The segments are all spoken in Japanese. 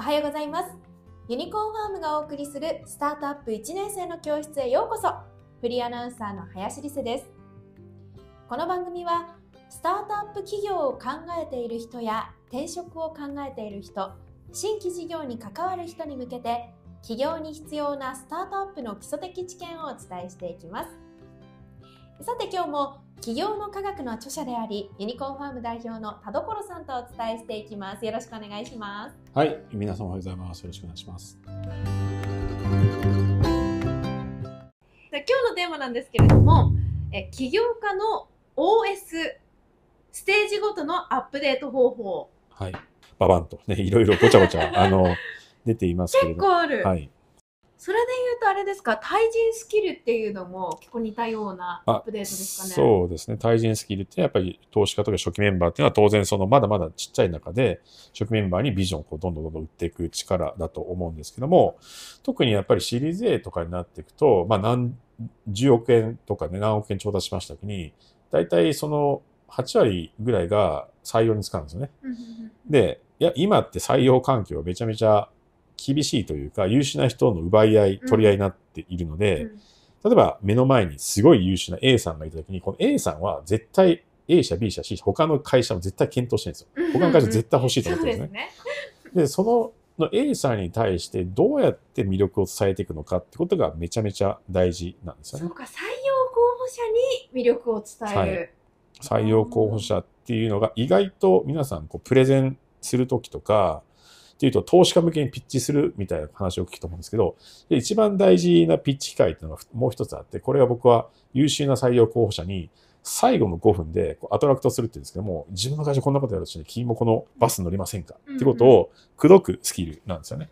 おはようございます。ユニコーンファームがお送りするスタートアップ1年生の教室へようこそ。フリーアナウンサーの林理瀬です。この番組はスタートアップ企業を考えている人や転職を考えている人、新規事業に関わる人に向けて企業に必要なスタートアップの基礎的知見をお伝えしていきます。さて今日も企業の科学の著者でありユニコーンファーム代表の田所さんとお伝えしていきますよろしくお願いしますはい皆様おはようございますよろしくお願いします今日のテーマなんですけれどもえ起業家の OS ステージごとのアップデート方法はいババンとねいろいろごちゃごちゃあの出ていますけれど 結構あるはいそれで言うとあれですか、対人スキルっていうのも結構似たようなアップデートですかね。そうですね。対人スキルってやっぱり投資家とか初期メンバーっていうのは当然そのまだまだちっちゃい中で初期メンバーにビジョンをこうどんどんどんどん売っていく力だと思うんですけども、特にやっぱりシリーズ A とかになっていくと、まあ何、10億円とかね、何億円調達しましたときに、大体その8割ぐらいが採用に使うんですよね。で、いや、今って採用環境めちゃめちゃ厳しいというか、優秀な人の奪い合い、取り合いになっているので、例えば目の前にすごい優秀な A さんがいたときに、この A さんは絶対 A 社、B 社、C 社、他の会社も絶対検討してるんですよ。他の会社絶対欲しいと思ってるんですね。で、そのの A さんに対してどうやって魅力を伝えていくのかってことがめちゃめちゃ大事なんですよね。そうか、採用候補者に魅力を伝える。はい、採用候補者っていうのが意外と皆さんこうプレゼンするときとか、っていうと、投資家向けにピッチするみたいな話を聞くと思うんですけど、で一番大事なピッチ機会っていうのがもう一つあって、これは僕は優秀な採用候補者に、最後の5分でアトラクトするって言うんですけども、自分の会社こんなことやるとして君もこのバス乗りませんかってことを口説くスキルなんですよね。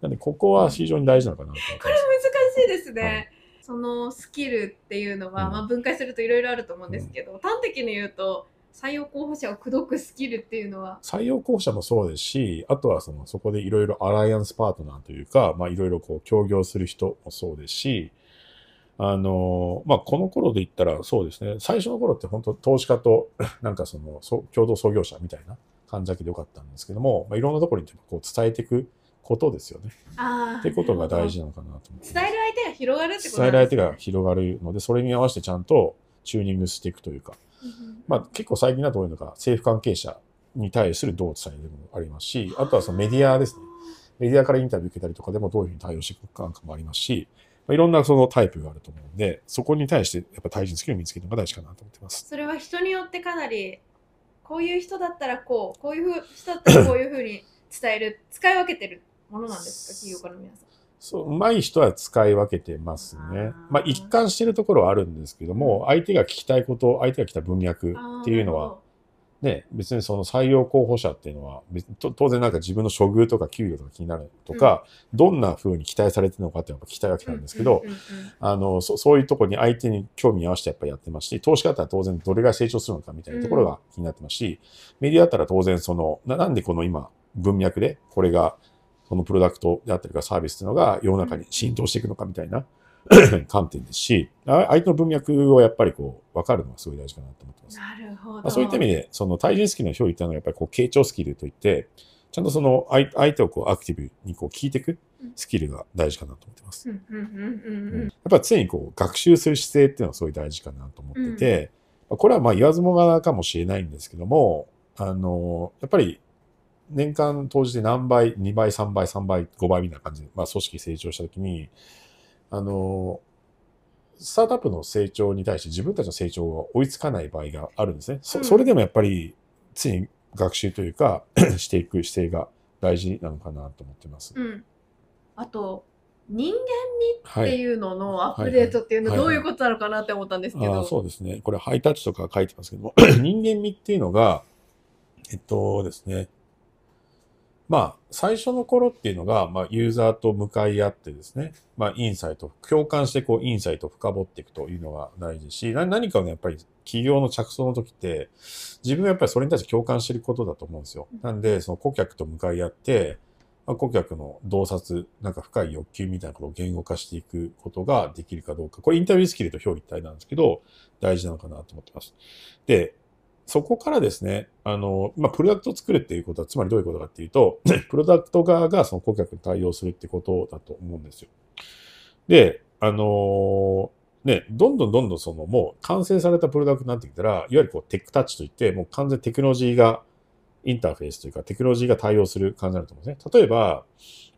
なんで、ここは非常に大事なのかなとこれ難しいですね。はいそのスキルっていうのは、まあ、分解するといろいろあると思うんですけど、うん、端的に言うと採用候補者を口説くスキルっていうのは採用候補者もそうですし、あとはそのそこでいろいろアライアンスパートナーというか、まあいろいろこう協業する人もそうですし、あの、まあ、この頃で言ったらそうですね、最初の頃って本当投資家と なんかその共同創業者みたいな感じだけでよかったんですけども、まあ、いろんなところにこう伝えていくことですよね。ってことが大事なのかなと思います。伝える相手が広がるってこと、ね、伝える相手が広がるので、それに合わせてちゃんとチューニングしていくというか。まあ、結構最近だとういのが政府関係者に対するどう伝えるもありますし、あとはそのメディアですね。メディアからインタビュー受けたりとかでもどういうふうに対応していくかなんかもありますし、まあ、いろんなそのタイプがあると思うんで、そこに対してやっぱ対人スキルを見つけるのが大事かなと思ってます。それは人によってかなり、こういう人だったらこう、こういう人だったらこういうふうに伝える、使い分けてるものなんですか、企業家の皆さん。そう、上手い人は使い分けてますね。まあ、一貫してるところはあるんですけども、相手が聞きたいこと、相手が来た文脈っていうのは、ね、別にその採用候補者っていうのは、当然なんか自分の処遇とか給与とか気になるとか、うん、どんな風に期待されてるのかってやっぱ聞きたいわけなんですけど、あのそ、そういうとこに相手に興味合わせてやっぱやってますし、投資家だったら当然どれが成長するのかみたいなところが気になってますし、うん、メディアだったら当然そのな、なんでこの今文脈でこれがそのプロダクトであったりとかサービスっていうのが世の中に浸透していくのかみたいな 観点ですし、相手の文脈をやっぱりこう、分かるのがすごい大事かなと思ってます。なるほど。まあ、そういった意味で、その対人スキルの表裏っいうのはやっぱりこう、傾聴スキルといって、ちゃんとその相手をこうアクティブにこう聞いていくスキルが大事かなと思ってます。やっぱり常にこう学習する姿勢っていうのはすごい大事かなと思ってて、うん、これはまあ言わずもがなかもしれないんですけども、あの、やっぱり年間投じて何倍、2倍、3倍、3倍、5倍みたいな感じで、まあ、組織成長したときに、あの、スタートアップの成長に対して自分たちの成長が追いつかない場合があるんですね。そそれでもやっぱり、常に学習というか していく姿勢が大事なのかなと思ってます。うん、あと、人間にっていうののアップデートっていうのはどういうことなのかなって思ったんですけど。そうですね。これハイタッチとか書いてますけども、人間味っていうのが、えっとですね、まあ、最初の頃っていうのが、まあ、ユーザーと向かい合ってですね、まあ、インサイト、共感して、こう、インサイトを深掘っていくというのが大事し、何かをね、やっぱり企業の着想の時って、自分はやっぱりそれに対して共感してることだと思うんですよ。なんで、その顧客と向かい合って、まあ、顧客の洞察、なんか深い欲求みたいなことを言語化していくことができるかどうか。これインタビュースキルと表一体なんですけど、大事なのかなと思ってます。で、そこからですね、あの、まあ、プロダクトを作るっていうことは、つまりどういうことかっていうと、プロダクト側がその顧客に対応するってことだと思うんですよ。で、あのね、どんどんどんどんそのもう完成されたプロダクトになってきたら、いわゆるこうテックタッチといって、もう完全テクノロジーがインターフェースというかテクノロジーが対応する感じになると思うんですね。例えば、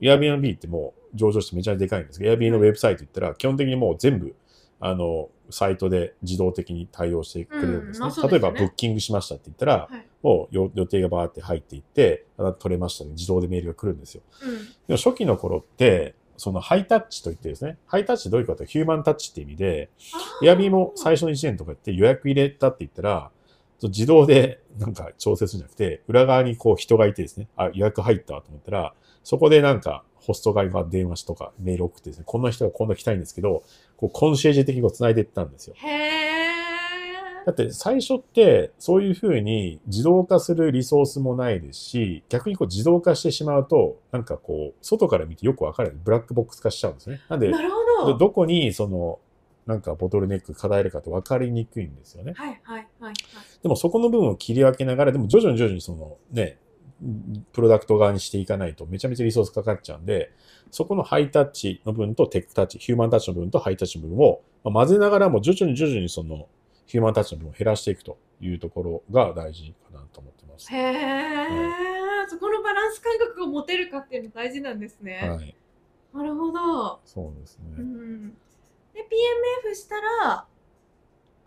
Airbnb ってもう上場してめちゃめちゃでかいんですけど、Airbnb のウェブサイト行ったら基本的にもう全部あの、サイトで自動的に対応してくれるんですね。うんまあ、ね例えば、ブッキングしましたって言ったら、はい、もう予定がバーって入っていって、た取れましたね。自動でメールが来るんですよ。うん、でも初期の頃って、そのハイタッチといってですね、ハイタッチどういうかというとヒューマンタッチって意味で、エアビーも最初の1年とかって予約入れたって言ったら、自動でなんか調整するんじゃなくて、裏側にこう人がいてですね、あ、予約入ったと思ったら、そこでなんかホスト側今電話とかメール送ってですね、こんな人がこんな来たいんですけど、こうコンシェージ的にこう繋いでいったんですよ。へだって最初ってそういうふうに自動化するリソースもないですし、逆にこう自動化してしまうと、なんかこう、外から見てよくわかるブラックボックス化しちゃうんですね。なんで、どこにそのなんかボトルネック課題るかって分かりにくいんですよね。はいはいはい、でもそこの部分を切り分けながら、でも徐々に徐々にそのね、プロダクト側にしていかないとめちゃめちゃリソースかかっちゃうんで、そこのハイタッチの分とテックタッチ、ヒューマンタッチの分とハイタッチの分を混ぜながらも徐々に徐々にそのヒューマンタッチの分を減らしていくというところが大事かなと思ってます。へえ、そこのバランス感覚を持てるかっていうの大事なんですね。はい。なるほど。そうですね。うんで PMF したら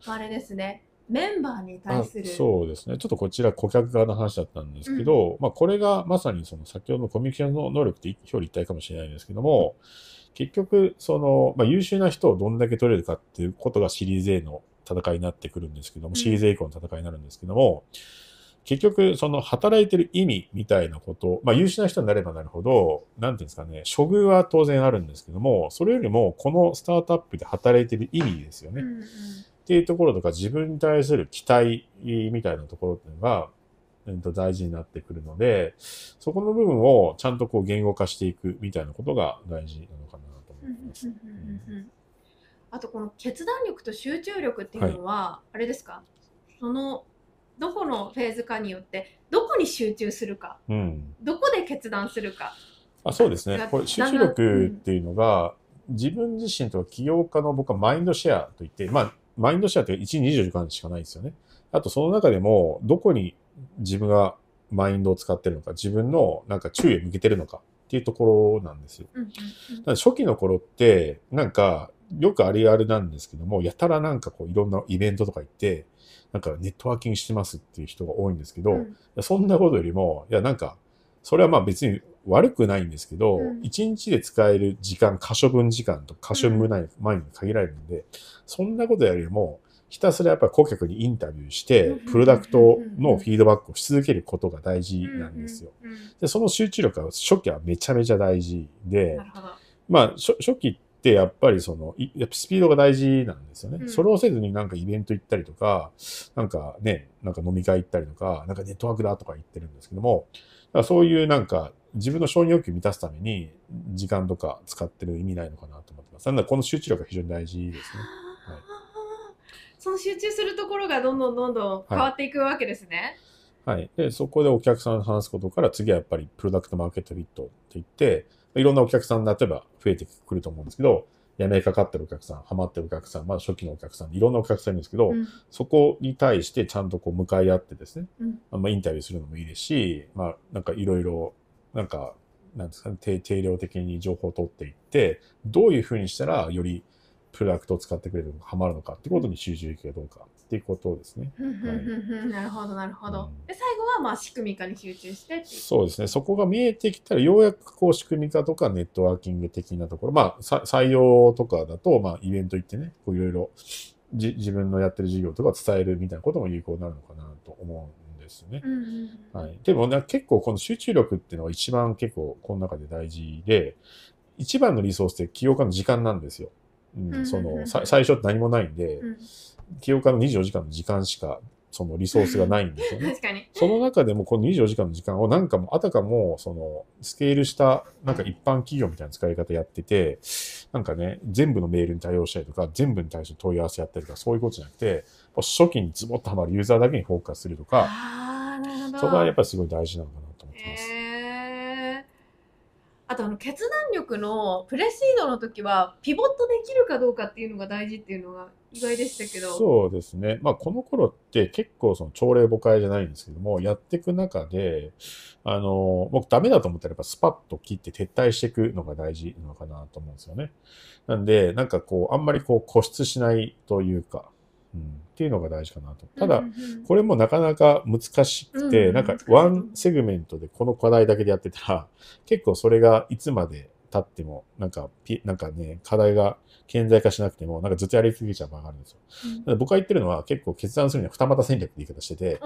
あれですねメンバーに対するそうですねちょっとこちら顧客側の話だったんですけど、うん、まあ、これがまさにその先ほどのコミュニケーションの能力って表裏一体かもしれないんですけども、結局その、まあ、優秀な人をどんだけ取れるかっていうことがシリーズ A の戦いになってくるんですけども、シリーズ A 以降の戦いになるんですけども、うん結局、その働いてる意味みたいなこと、まあ優秀な人になればなるほど、なんていうんですかね、処遇は当然あるんですけども、それよりもこのスタートアップで働いてる意味ですよね。っていうところとか、自分に対する期待みたいなところっていうのが、えー、と大事になってくるので、そこの部分をちゃんとこう言語化していくみたいなことが大事なのかなと思います。あとこの決断力と集中力っていうのは、はい、あれですかそのどこのフェーズかによってどこに集中するか、うん、どこで決断するかあそうですねこれ集中力っていうのが、うん、自分自身とか起業家の僕はマインドシェアといってまあマインドシェアって1、24時間しかないですよね。あとその中でも、どこに自分がマインドを使ってるのか、自分のなんか注意を向けてるのかっていうところなんですよ。だから初期の頃って、なんかよくあるあるなんですけども、やたらなんかこういろんなイベントとか行って、なんかネットワーキングしてますっていう人が多いんですけど、うん、そんなことよりも、いやなんか、それはまあ別に悪くないんですけど、うん、1日で使える時間、可処分時間と可処分ない、前に限られるんで、うん、そんなことよりも、ひたすらやっぱり顧客にインタビューして、プロダクトのフィードバックをし続けることが大事なんですよ。で、その集中力は初期はめちゃめちゃ大事で、まあ初期ってってやっぱりその、やっぱスピードが大事なんですよね。うん、それをせずになんかイベント行ったりとか、なんかね、なんか飲み会行ったりとか、なんかネットワークだとか言ってるんですけども、だからそういうなんか自分の承認欲求を満たすために時間とか使ってる意味ないのかなと思ってます。なんだこの集中力が非常に大事ですね。はい、その集中するところがどんどんどんどん変わっていくわけですね。はい、はい、でそこでお客さんと話すことから次はやっぱりプロダクトマーケットフィットって言って、いろんなお客さん、例えば増えてくると思うんですけど、やめかかってるお客さん、ハマってるお客さん、まあ初期のお客さん、いろんなお客さんいるんですけど、うん、そこに対してちゃんとこう向かい合ってですね、うん、まあインタビューするのもいいですし、まあなんかいろいろ、なんか、なんですかね定、定量的に情報を取っていって、どういうふうにしたらよりプロダクトを使ってくれるのか、ハマるのかってことに集中できるかどうか。っていうことですね。なるほどなるほど。で最後はまあ仕組み化に集中してそうですねそこが見えてきたらようやくこう仕組み化とかネットワーキング的なところまあ採用とかだとまあイベント行ってねいろいろ自分のやってる事業とか伝えるみたいなことも有効になるのかなと思うんですね。はい、でもね結構この集中力っていうのが一番結構この中で大事で一番のリソースって起業家の時間なんですよ。うん、その最初って何もないんで、う業家の24時間の時間しか、そのリソースがないんですよね。確かに。その中でも、この24時間の時間をなんかも、あたかも、その、スケールした、なんか一般企業みたいな使い方やってて、なんかね、全部のメールに対応したりとか、全部に対して問い合わせやったりとか、そういうことじゃなくて、初期にズボッとはまるユーザーだけにフォーカスするとか、そこはやっぱりすごい大事なのかなと思ってます。えーあとあの決断力のプレシードの時はピボットできるかどうかっていうのが大事っていうのが意外でしたけどそうですねまあこの頃って結構その朝礼誤解じゃないんですけどもやっていく中であの僕ダメだと思ったらやっぱスパッと切って撤退していくのが大事なのかなと思うんですよねなんでなんかこうあんまりこう固執しないというか、うん、っていうのが大事かなと。ただ、これもなかなか難しくて、なんかワンセグメントでこの課題だけでやってたら、結構それがいつまで経っても、なんか、なんかね、課題が顕在化しなくても、なんかずっとやりすぎちゃう場合があるんですよ。僕が言ってるのは結構決断するには二股戦略って言い方してて、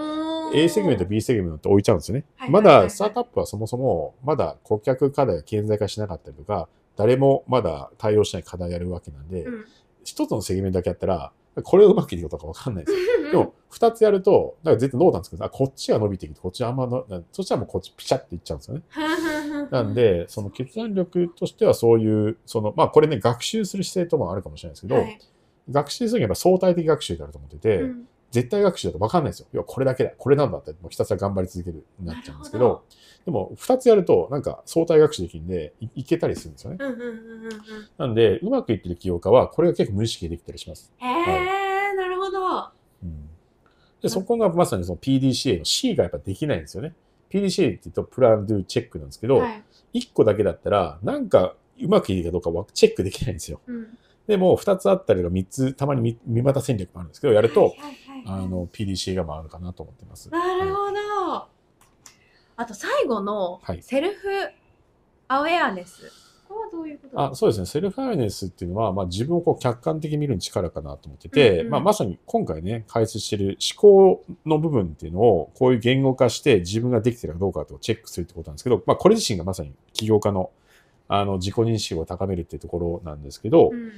A セグメント、B セグメント置いちゃうんですよね。まだ、スタートアップはそもそも、まだ顧客課題が顕在化しなかったりとか、誰もまだ対応しない課題やるわけなんで、一つのセグメントだけやったら、これをうまく切ることかわかんないですよ。でも、二つやると、だから絶対濃淡つくんですあ、こっちが伸びてきて、こっちあんまの、そしたらもうこっちピシャっていっちゃうんですよね。なんで、その決断力としてはそういう、その、まあこれね、学習する姿勢ともあるかもしれないですけど、はい、学習するには相対的学習であると思ってて、うん、絶対学習だと分かんないですよ。要はこれだけだ、これなんだって、もうひたすら頑張り続けるになっちゃうんですけど、でも2つやると、なんか相対学習できるんでい、いけたりするんですよね。なんで、うまくいってる起業家は、これが結構無意識でできたりします。へえ、はい、なるほど。うん、で、そこがまさにその PDCA の C がやっぱできないんですよね。PDCA って言うと、プランドゥチェックなんですけど、はい、1個だけだったら、なんかうまくいいかどうかはチェックできないんですよ。うんでも二2つあったりとか3つたまに三股戦略もあるんですけどやると、あの PDCA が回るかなと思ってます。なるほど、はい、あと最後のセルフアウェアネス、はい、これはどういうことあそうですねセルフアウェアネスっていうのは、まあ、自分をこう客観的に見る力かなと思ってて、うんうん、まあ、まさに今回ね解説してる思考の部分っていうのをこういう言語化して自分ができてるかどうかとチェックするってことなんですけど、まあ、これ自身がまさに起業家の。あの、自己認識を高めるっていうところなんですけど、うん、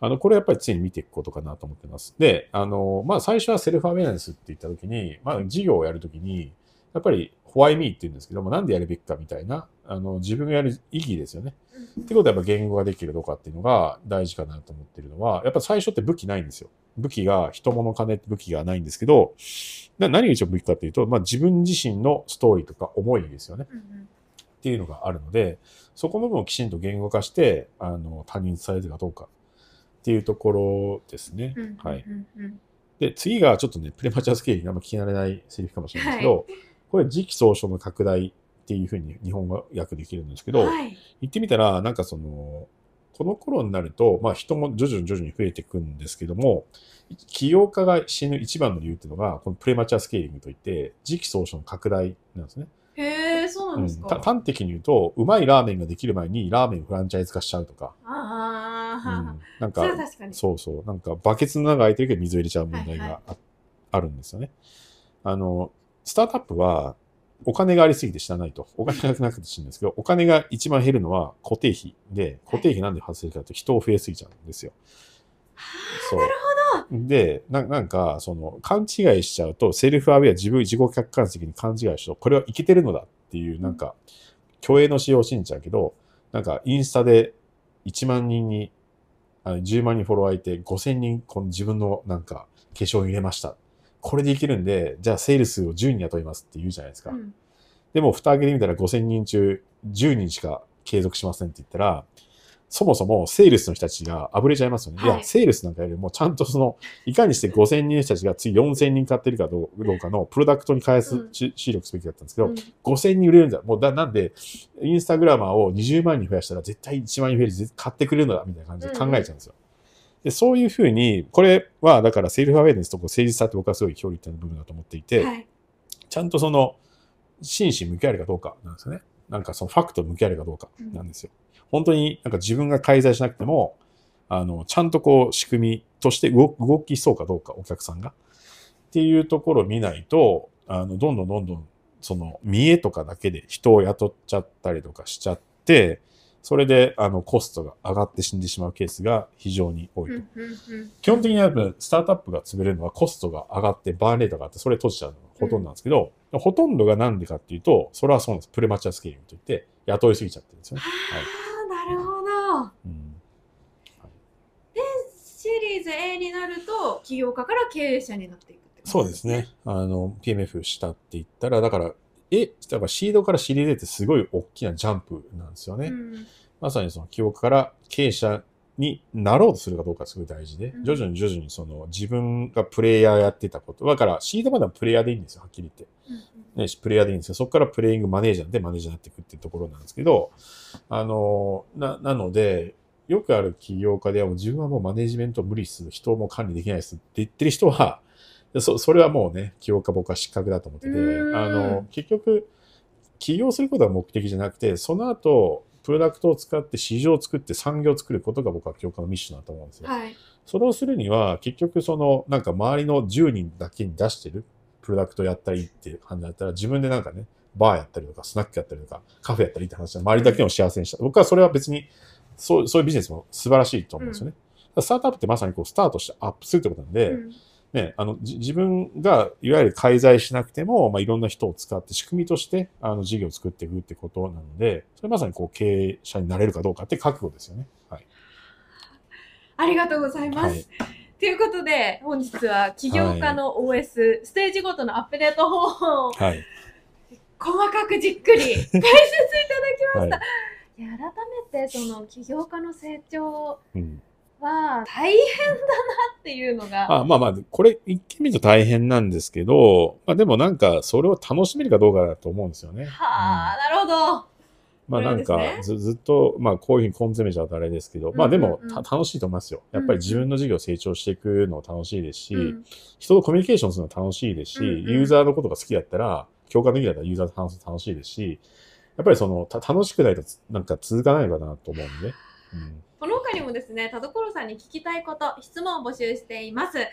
あの、これやっぱり常に見ていくことかなと思ってます。で、あの、まあ、最初はセルフアウェイナンスって言ったときに、まあ、事業をやるときに、やっぱり、ホワイミーって言うんですけども、なんでやるべきかみたいな、あの、自分がやる意義ですよね。ってことはやっぱ言語ができるとかっていうのが大事かなと思ってるのは、やっぱ最初って武器ないんですよ。武器が、人物金って武器がないんですけど、何が一応武器かっていうと、まあ自分自身のストーリーとか思いですよね。っていうのがあるので、そこの部分をきちんと言語化して、あの、他人伝えるかどうかっていうところですね。はい。で、次がちょっとね、プレマチュアスケールにあんま聞き慣れないセリフかもしれないですけど、はい、これ、時期総書の拡大っていうふうに日本語訳できるんですけど、はい、言ってみたら、なんかその、この頃になると、まあ、人も徐々に徐々に増えていくんですけども、起業家が死ぬ一番の理由っていうのが、このプレマチュアスケーリングといって、時期総書の拡大なんですね。へーそうなんですか、うん、端的に言うと、うまいラーメンができる前にラーメンフランチャイズ化しちゃうとか。ああ、うん、なんかそうそう。なんか、バケツの中空いてるけど水を入れちゃう問題があはいはい、あるんですよね。あの、スタートアップは、お金がありすぎて知らないと。お金がなくてまうんですけど、お金が一番減るのは固定費で、固定費なんで発生するかと人を増えすぎちゃうんですよ。ほど。でな、なんか、その、勘違いしちゃうと、セルフアウェア、自分、自己客観的に勘違いしと、これはいけてるのだっっていう、なんか、競泳の使用信じちゃうけど、なんか、インスタで1万人に、あの10万人フォロワーいて、5000人、この自分のなんか、化粧入れました。これでいけるんで、じゃあセールスを10人雇いますって言うじゃないですか。うん、でも、蓋開けてみたら5000人中10人しか継続しませんって言ったら、そもそもセールスの人たちがあぶれちゃいますよね。はい、いや、セールスなんかよりもちゃんとその、いかにして5000人の人たちが次4000人買ってるかどうかのプロダクトに返す、し、ん、力すべきだったんですけど、うん、5000人売れるんだ。もうだ、なんで、インスタグラマーを20万人増やしたら絶対1万人増える、買ってくれるのだ、みたいな感じで考えちゃうんですよ。うんでそういうふうに、これはだからセルフアウェイネスとこう誠実さって僕はすごい表裏一体の部分だと思っていて、はい、ちゃんとその、真摯向き合えるかどうかなんですよね。なんかそのファクト向き合えるかどうかなんですよ。うん、本当になんか自分が介在しなくても、あの、ちゃんとこう仕組みとして動きそうかどうか、お客さんが。っていうところを見ないと、あの、どんどんどんどん、その、見栄とかだけで人を雇っちゃったりとかしちゃって、それで、あの、コストが上がって死んでしまうケースが非常に多いと。基本的には、スタートアップが潰れるのはコストが上がって、バーンレートがあって、それ閉じちゃうのほとんどなんですけど、うん、ほとんどがなんでかっていうと、それはそうなんです。プレマチュアスケーリングといって、雇いすぎちゃってるんですよね。はい、なるほど。で、シリーズ A になると起業家から経営者になっていくってこと、ね、そうですねあの PMF したって言ったらだからえ例えばシードからシリーズ A ってすごい大きなジャンプなんですよね、うん、まさにその起業家から経営者になろうとするかどうかすごい大事で、徐々に徐々にその自分がプレイヤーやってたこと、だからシードまではプレイヤーでいいんですよ、はっきり言って。ね、プレイヤーでいいんですよ。そこからプレイングマネージャーでマネージャーになっていくっていうところなんですけど、あの、な、なので、よくある起業家ではも自分はもうマネジメント無理する、人も管理できないですって言ってる人は、そそれはもうね、起業家僕は失格だと思ってて、あの、結局、起業することが目的じゃなくて、その後、プロダクトを使って市場を作って産業を作ることが僕は教科のミッションだと思うんですよ。はい、それをするには結局そのなんか周りの10人だけに出してるプロダクトやったらいいって感じだったら自分でなんかねバーやったりとかスナックやったりとかカフェやったりって話で周りだけを幸せにした。僕はそれは別にそうそういうビジネスも素晴らしいと思うんですよね。うん、スタートアップってまさにこうスタートしてアップするってことなんで、うんね、あの、自分がいわゆる介在しなくても、まあ、いろんな人を使って仕組みとして、あの、事業を作っていくってことなので、それまさにこう、経営者になれるかどうかって覚悟ですよね。はい。ありがとうございます。はいいうことで、本日は起業家の OS、はい、ステージごとのアップデート方法を、はい、細かくじっくり 解説いただきました。はい、改めて、その起業家の成長、うんは大変だなっていうのが。あまあまあ、これ一見見ると大変なんですけど、まあでもなんかそれを楽しめるかどうかだと思うんですよね。はあ、うん、なるほど。まあなんかず、ね、ずっと、まあこういうふうに根詰めちゃうとあれですけど、まあでも、うんうん、楽しいと思いますよ。やっぱり自分の事業成長していくの楽しいですし、うん、人とコミュニケーションするの楽しいですし、うんうん、ユーザーのことが好きだったら、共感できだったらユーザーと話すの楽しいですし、やっぱりその、楽しくないとなんか続かないのかなと思うんで、うんこの他にもですね、田所さんに聞きたいこと、質問を募集しています。